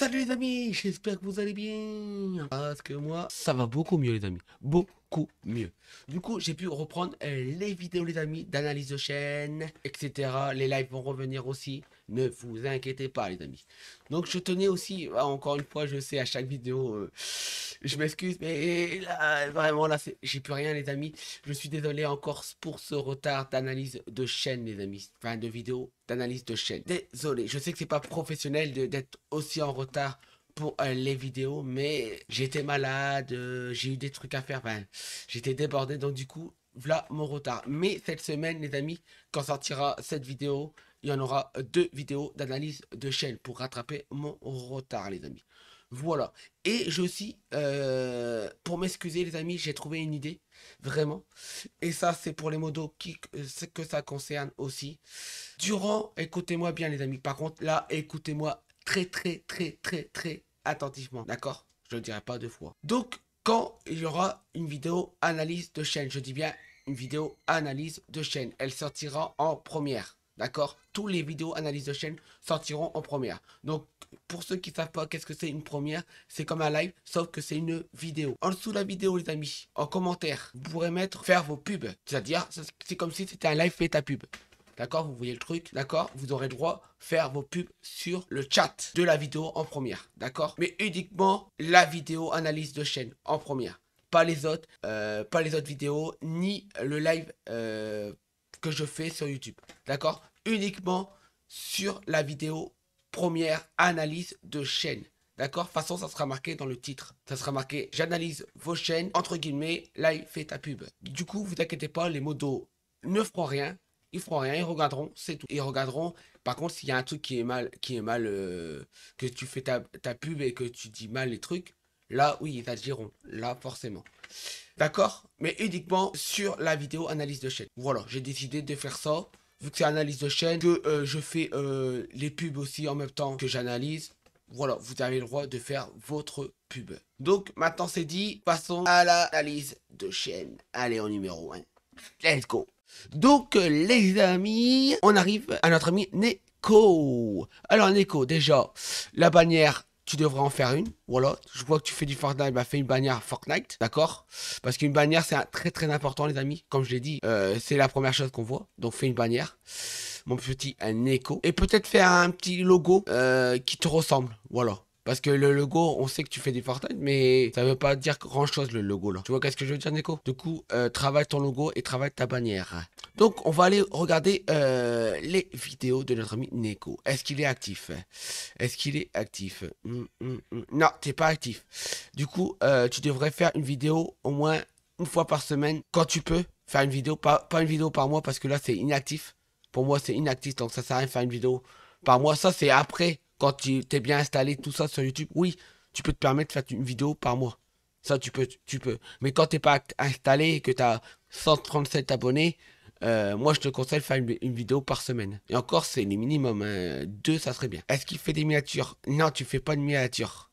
Salut les amis, j'espère que vous allez bien. Parce que moi, ça va beaucoup mieux les amis. Beaucoup mieux. Du coup, j'ai pu reprendre euh, les vidéos, les amis, d'analyse de chaîne, etc. Les lives vont revenir aussi. Ne vous inquiétez pas, les amis. Donc, je tenais aussi, ah, encore une fois, je sais, à chaque vidéo, euh, je m'excuse, mais là, vraiment, là, c'est j'ai plus rien, les amis. Je suis désolé encore pour ce retard d'analyse de chaîne, les amis. Enfin, de vidéo, d'analyse de chaîne. Désolé, je sais que c'est pas professionnel d'être aussi en retard euh, les vidéos, mais j'étais malade, euh, j'ai eu des trucs à faire, j'étais débordé, donc du coup, voilà mon retard. Mais cette semaine, les amis, quand sortira cette vidéo, il y en aura deux vidéos d'analyse de chaîne pour rattraper mon retard, les amis. Voilà. Et je aussi, euh, pour m'excuser, les amis, j'ai trouvé une idée, vraiment. Et ça, c'est pour les modos qui, que ça concerne aussi. Durant, écoutez-moi bien, les amis. Par contre, là, écoutez-moi très, très, très, très, très, attentivement, d'accord Je ne dirai pas deux fois. Donc, quand il y aura une vidéo analyse de chaîne, je dis bien une vidéo analyse de chaîne, elle sortira en première. D'accord Tous les vidéos analyse de chaîne sortiront en première. Donc, pour ceux qui savent pas qu'est-ce que c'est une première, c'est comme un live, sauf que c'est une vidéo. En dessous la vidéo, les amis, en commentaire, vous pourrez mettre faire vos pubs. C'est-à-dire, c'est comme si c'était un live fait à pub. D'accord Vous voyez le truc D'accord Vous aurez droit de faire vos pubs sur le chat de la vidéo en première. D'accord Mais uniquement la vidéo analyse de chaîne en première. Pas les autres, euh, pas les autres vidéos, ni le live euh, que je fais sur YouTube. D'accord Uniquement sur la vidéo première analyse de chaîne. D'accord De toute façon, ça sera marqué dans le titre. Ça sera marqué J'analyse vos chaînes, entre guillemets, live fait ta pub. Du coup, vous inquiétez pas, les modos ne feront rien ils feront rien, ils regarderont, c'est tout. Ils regarderont. Par contre, s'il y a un truc qui est mal, qui est mal, euh, que tu fais ta, pub et que tu dis mal les trucs, là, oui, ils agiront. Là, forcément. D'accord Mais uniquement sur la vidéo analyse de chaîne. Voilà, j'ai décidé de faire ça. Vu que c'est analyse de chaîne, que euh, je fais euh, les pubs aussi en même temps que j'analyse. Voilà, vous avez le droit de faire votre pub. Donc, maintenant c'est dit, passons à l'analyse de chaîne. Allez, au numéro 1. Let's go donc, euh, les amis, on arrive à notre ami Neko. Alors, Neko, déjà, la bannière, tu devrais en faire une. Voilà, je vois que tu fais du Fortnite, bah fais une bannière Fortnite, d'accord Parce qu'une bannière, c'est très très important, les amis. Comme je l'ai dit, euh, c'est la première chose qu'on voit. Donc, fais une bannière. Mon petit, Neko Et peut-être faire un petit logo euh, qui te ressemble. Voilà. Parce que le logo, on sait que tu fais des Fortnite, mais ça veut pas dire grand chose le logo là. Tu vois qu'est-ce que je veux dire, Nico Du coup, euh, travaille ton logo et travaille ta bannière. Donc, on va aller regarder euh, les vidéos de notre ami Neko. Est-ce qu'il est actif Est-ce qu'il est actif hum, hum, hum. Non, tu n'es pas actif. Du coup, euh, tu devrais faire une vidéo au moins une fois par semaine quand tu peux. Faire une vidéo, pas, pas une vidéo par mois parce que là c'est inactif. Pour moi, c'est inactif donc ça sert à rien de faire une vidéo par mois. Ça, c'est après quand tu t'es bien installé, tout ça sur YouTube, oui, tu peux te permettre de faire une vidéo par mois. Ça, tu peux. Tu peux. Mais quand tu n'es pas installé et que tu as 137 abonnés, euh, moi, je te conseille de faire une, vidéo par semaine. Et encore, c'est les minimum. Hein. Deux, ça serait bien. Est-ce qu'il fait des miniatures Non, tu fais pas de miniatures.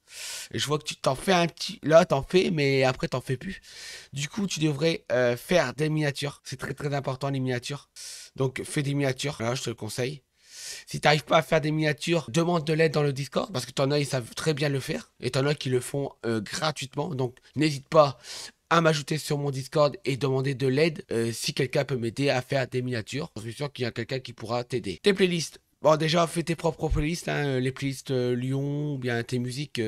Je vois que tu t'en fais un petit. Là, t'en fais, mais après, t'en fais plus. Du coup, tu devrais euh, faire des miniatures. C'est très très important, les miniatures. Donc, fais des miniatures. Là, je te le conseille. Si t'arrives pas à faire des miniatures, demande de l'aide dans le Discord parce que t'en as, ils savent très bien le faire et t'en as qui le font euh, gratuitement. Donc n'hésite pas à m'ajouter sur mon Discord et demander de l'aide euh, si quelqu'un peut m'aider à faire des miniatures. Je suis sûr qu'il y a quelqu'un qui pourra t'aider. Tes playlists. Bon, déjà, fais tes propres playlists, hein, euh, les playlists Lyon ou bien tes musiques.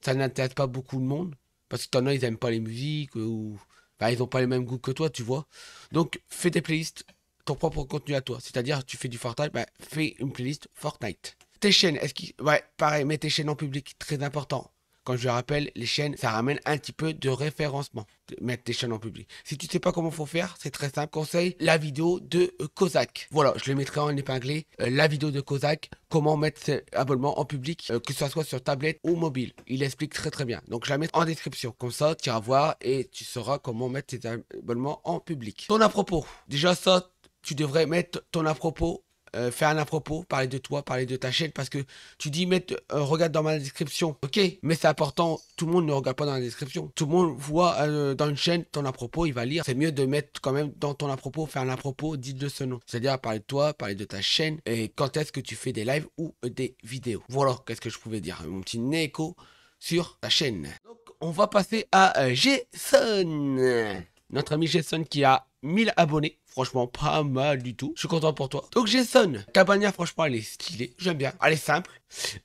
ça n'intéresse pas beaucoup de monde parce que t'en as, ils aiment pas les musiques ou. Bah, ils n'ont pas les mêmes goûts que toi, tu vois. Donc, fais tes playlists ton propre contenu à toi. C'est-à-dire, tu fais du Fortnite, bah, fais une playlist Fortnite. Tes chaînes, est-ce qu'il... Ouais, pareil, mets tes chaînes en public, très important. Quand je le rappelle, les chaînes, ça ramène un petit peu de référencement, mettre tes chaînes en public. Si tu sais pas comment faut faire, c'est très simple. Conseil, la vidéo de Kozak. Voilà, je le mettrai en épinglé. Euh, la vidéo de Kozak, comment mettre cet abonnement en public, euh, que ce soit sur tablette ou mobile. Il explique très très bien. Donc je la mets en description. Comme ça, tu iras voir et tu sauras comment mettre tes abonnements en public. Ton à propos. Déjà ça, tu devrais mettre ton à propos, euh, faire un à propos, parler de toi, parler de ta chaîne, parce que tu dis, mettre, regarde dans ma description, ok, mais c'est important, tout le monde ne regarde pas dans la description. Tout le monde voit euh, dans une chaîne ton à propos, il va lire. C'est mieux de mettre quand même dans ton à propos, faire un à propos, dites de ce nom. C'est-à-dire parler de toi, parler de ta chaîne, et quand est-ce que tu fais des lives ou des vidéos. Voilà, qu'est-ce que je pouvais dire, mon petit écho sur la chaîne. Donc, on va passer à euh, Jason. Notre ami Jason qui a 1000 abonnés. Franchement, pas mal du tout. Je suis content pour toi. Donc, Jason, ta bannière, franchement, elle est stylée. J'aime bien. Elle est simple.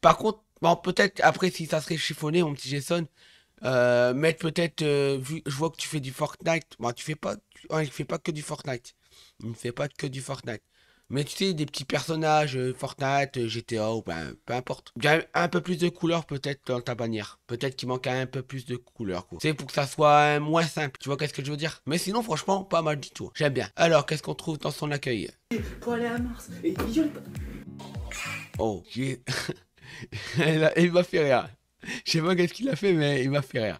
Par contre, bon, peut-être après, si ça serait chiffonné, mon petit Jason, euh, mettre peut-être, euh, vu, je vois que tu fais du Fortnite. Bon, tu fais pas, tu, fais fait pas que du Fortnite. Il ne fait pas que du Fortnite. Mais tu sais, des petits personnages, euh, Fortnite, euh, GTA, ou ben, peu importe. Un peu plus de couleurs peut-être dans ta bannière. Peut-être qu'il manque un peu plus de couleurs, quoi. C'est pour que ça soit euh, moins simple, tu vois qu'est-ce que je veux dire Mais sinon, franchement, pas mal du tout. J'aime bien. Alors, qu'est-ce qu'on trouve dans son accueil Pour aller à Mars, Oh, il m'a fait rire. Je sais pas qu'est-ce qu'il a fait, mais il m'a fait rire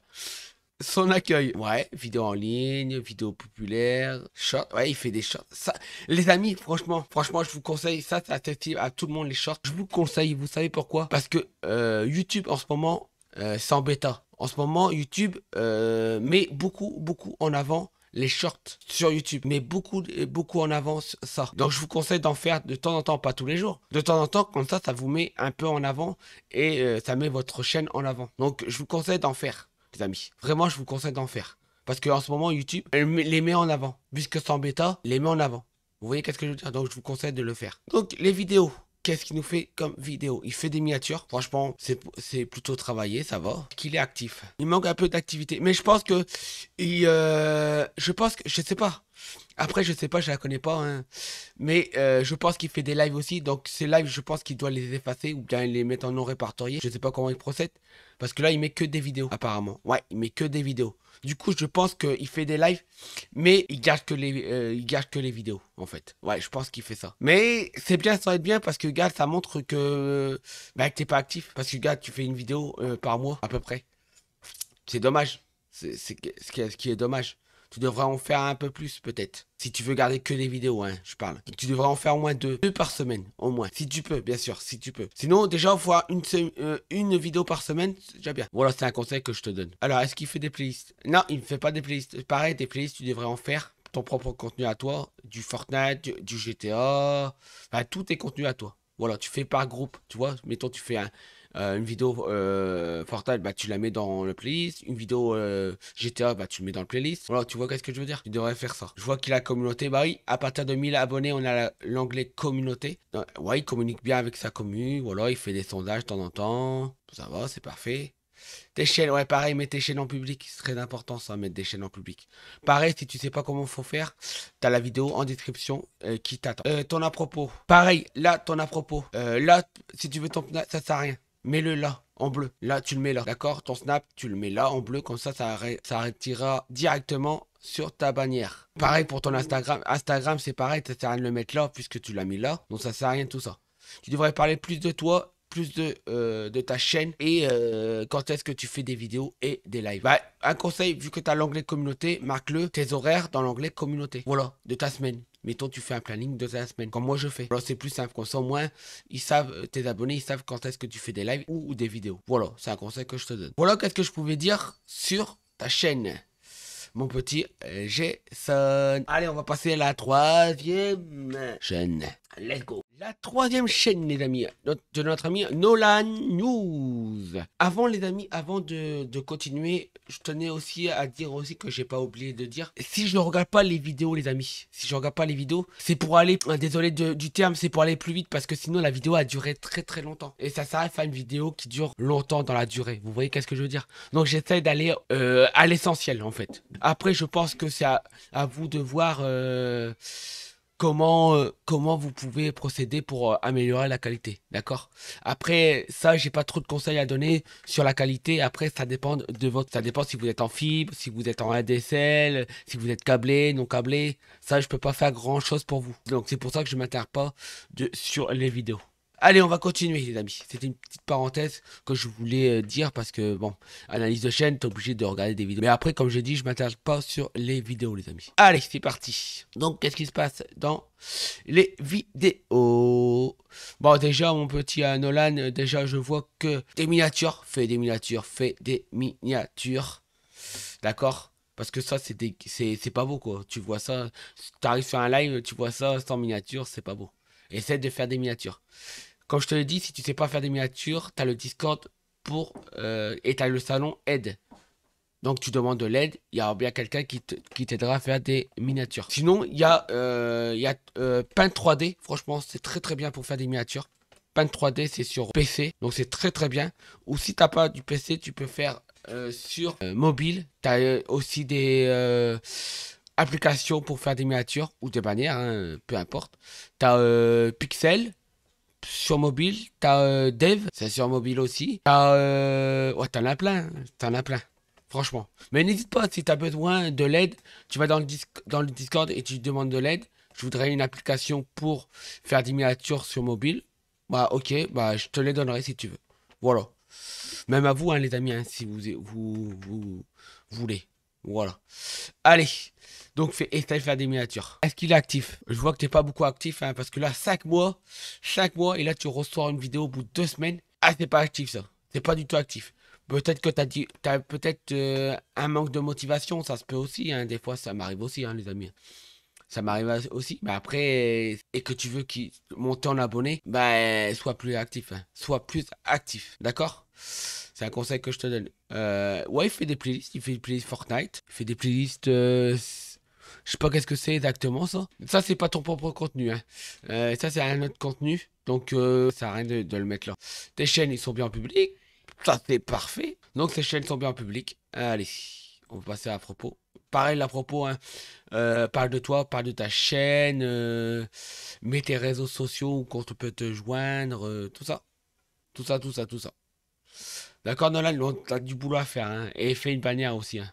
son accueil. Ouais, vidéo en ligne, vidéo populaire, short. Ouais, il fait des shorts. Ça, les amis, franchement, franchement, je vous conseille ça, c'est attractif à tout le monde les shorts. Je vous conseille, vous savez pourquoi Parce que euh, YouTube en ce moment, euh, c'est en bêta. En ce moment, YouTube euh, met beaucoup, beaucoup en avant les shorts sur YouTube, met beaucoup, beaucoup en avant ça. Donc je vous conseille d'en faire de temps en temps, pas tous les jours. De temps en temps, comme ça, ça vous met un peu en avant et euh, ça met votre chaîne en avant. Donc je vous conseille d'en faire amis. Vraiment, je vous conseille d'en faire. Parce qu'en ce moment, YouTube les met en avant. Puisque sans bêta, les met en avant. Vous voyez qu'est-ce que je veux dire Donc, je vous conseille de le faire. Donc, les vidéos. Qu'est-ce qu'il nous fait comme vidéo Il fait des miniatures. Franchement, c'est plutôt travaillé, ça va. Qu'il est actif. Il manque un peu d'activité. Mais je pense que... Il, euh, je pense que... Je sais pas. Après, je sais pas, je la connais pas. Hein. Mais euh, je pense qu'il fait des lives aussi. Donc, ces lives, je pense qu'il doit les effacer ou bien les mettre en non répertorié. Je sais pas comment il procède. Parce que là, il met que des vidéos, apparemment. Ouais, il met que des vidéos. Du coup, je pense qu'il fait des lives, mais il garde que les, euh, il que les vidéos, en fait. Ouais, je pense qu'il fait ça. Mais c'est bien, ça va être bien parce que, gars, ça montre que, bah, que t'es pas actif. Parce que, gars, tu fais une vidéo euh, par mois, à peu près. C'est dommage. C'est ce qui est dommage. Tu devrais en faire un peu plus peut-être. Si tu veux garder que des vidéos, hein, je parle. Tu devrais en faire au moins deux. Deux par semaine, au moins. Si tu peux, bien sûr, si tu peux. Sinon, déjà, il faut une, euh, une vidéo par semaine, c'est déjà bien. Voilà, c'est un conseil que je te donne. Alors, est-ce qu'il fait des playlists Non, il ne fait pas des playlists. Pareil, des playlists, tu devrais en faire ton propre contenu à toi. Du Fortnite, du, du GTA. Enfin, tous tes contenus à toi. Voilà, tu fais par groupe, tu vois. Mettons, tu fais un, euh, une vidéo euh, Fortnite, bah, tu la mets dans le playlist. Une vidéo euh, GTA, bah, tu le mets dans le playlist. Voilà, tu vois qu'est-ce que je veux dire Tu devrais faire ça. Je vois qu'il a communauté. Bah oui, à partir de 1000 abonnés, on a l'anglais communauté. Ouais, il communique bien avec sa commune. Voilà, il fait des sondages de temps en temps. Ça va, c'est parfait. Tes chaînes, ouais, pareil, mets tes chaînes en public. C'est très important, ça, mettre des chaînes en public. Pareil, si tu sais pas comment faut faire, t'as la vidéo en description euh, qui t'attend. Euh, ton à propos. Pareil, là, ton à propos. Euh, là, si tu veux ton ça sert à rien mets-le là, en bleu. Là, tu le mets là, d'accord Ton snap, tu le mets là, en bleu, comme ça, ça, directement sur ta bannière. Pareil pour ton Instagram. Instagram, c'est pareil, ça sert à rien de le mettre là, puisque tu l'as mis là, donc ça sert à rien de tout ça. Tu devrais parler plus de toi plus de, euh, ta chaîne et euh, quand est-ce que tu fais des vidéos et des lives. Bah, un conseil, vu que tu as l'onglet communauté, marque-le, tes horaires dans l'onglet communauté. Voilà, de ta semaine mettons, tu fais un planning de à la semaine, comme moi je fais. Alors c'est plus simple, qu'on ça au moins, ils savent, euh, tes abonnés, ils savent quand est-ce que tu fais des lives ou, des vidéos. Voilà, c'est un conseil que je te donne. Voilà, qu'est-ce que je pouvais dire sur ta chaîne mon petit Jason. Allez, on va passer à la troisième chaîne. Let's go. La troisième chaîne, les amis, de notre ami Nolan News. Avant, les amis, avant de, continuer, je tenais aussi à dire aussi que j'ai pas oublié de dire. Si je ne regarde pas les vidéos, les amis, si je regarde pas les vidéos, c'est pour aller, ah, désolé du terme, c'est pour aller plus vite parce que sinon la vidéo a duré très très longtemps. Et ça s'arrête à une vidéo qui dure longtemps dans la durée. Vous voyez qu'est-ce que je veux dire Donc j'essaie d'aller euh, à l'essentiel en fait. Après, je pense que c'est à, vous de voir... Euh, comment, euh, comment vous pouvez procéder pour euh, améliorer la qualité. D'accord Après, ça, j'ai pas trop de conseils à donner sur la qualité. Après, ça dépend de votre. Ça dépend si vous êtes en fibre, si vous êtes en ADSL, si vous êtes câblé, non câblé. Ça, je peux pas faire grand chose pour vous. Donc, c'est pour ça que je m'attarde pas de, sur les vidéos. Allez, on va continuer, les amis. C'était une petite parenthèse que je voulais euh, dire parce que, bon, analyse de chaîne, t'es obligé de regarder des vidéos. Mais après, comme j'ai dit, je m'attarde pas sur les vidéos, les amis. Allez, c'est parti. Donc, qu'est-ce qui se passe dans les vidéos Bon, déjà, mon petit euh, Nolan, euh, déjà, je vois que des miniatures, fait des miniatures, fait des miniatures. D'accord parce que ça, c'est pas beau, quoi. Tu vois ça, t'arrives sur un live, tu vois ça sans miniature, c'est pas beau. Essaie de faire des miniatures. Comme je te le dis, si tu sais pas faire des miniatures, tu as le Discord pour, euh, et tu as le salon aide. Donc tu demandes de l'aide, il y aura bien quelqu'un qui t'aidera à faire des miniatures. Sinon, il y a, euh, y a euh, Paint 3D, franchement c'est très très bien pour faire des miniatures. Paint 3D c'est sur PC, donc c'est très très bien. Ou si t'as pas du PC, tu peux faire euh, sur euh, mobile. Tu as aussi des application pour faire des miniatures ou des bannières, hein, peu importe. T'as euh, Pixel sur mobile, t'as euh, Dev, c'est sur mobile aussi. T'as euh, ouais, t'en as plein, t'en as plein. Franchement. Mais n'hésite pas, si t'as besoin de l'aide, tu vas dans le, dans le Discord et tu demandes de l'aide. Je voudrais une application pour faire des miniatures sur mobile. Bah ok, bah je te les donnerai si tu veux. Voilà. Même à vous, hein, les amis, hein, si vous, vous, vous voulez. Voilà. Allez. Donc essaye de faire des miniatures. Est-ce qu'il est actif Je vois que tu n'es pas beaucoup actif, hein, parce que là, 5 mois, Chaque mois, et là tu reçois une vidéo au bout de 2 semaines. Ah, c'est pas actif ça. C'est pas du tout actif. Peut-être que t'as dit, as peut-être euh, un manque de motivation, ça se peut aussi. Hein. Des fois, ça m'arrive aussi, hein, les amis. Ça m'arrive aussi. Mais après, et que tu veux qu'il monte en abonné, bah, sois plus actif. Sois plus actif, d'accord C'est un conseil que je te donne. Euh, ouais, il fait des playlists. Il fait des playlists Fortnite. Il fait des playlists euh, je sais pas qu'est-ce que c'est exactement ça. Ça, c'est pas ton propre contenu. Hein. Euh, ça, c'est un autre contenu. Donc, euh, ça a rien de, le mettre là. Tes chaînes, ils sont bien en public. Ça, c'est parfait. Donc, ces chaînes sont bien en public. Allez, on va passer à propos. Pareil, à propos, hein. Euh, parle de toi, parle de ta chaîne, mets tes réseaux sociaux où qu'on peut te joindre, tout ça. Tout ça, tout ça, tout ça. D'accord, Nolan, t'as du boulot à faire. Hein. Et fais une bannière aussi. Hein.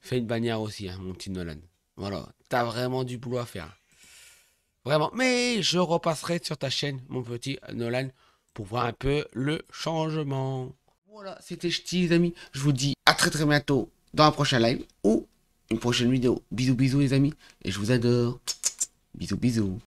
Fais une bannière aussi, hein, mon petit Nolan. Voilà, t'as vraiment du boulot à faire. Vraiment. Mais je repasserai sur ta chaîne, mon petit Nolan, pour voir un peu le changement. Voilà, c'était Ch'ti, les amis. Je vous dis à très très bientôt dans un prochain live ou une prochaine vidéo. Bisous, bisous, les amis. Et je vous adore. Bisous, bisous.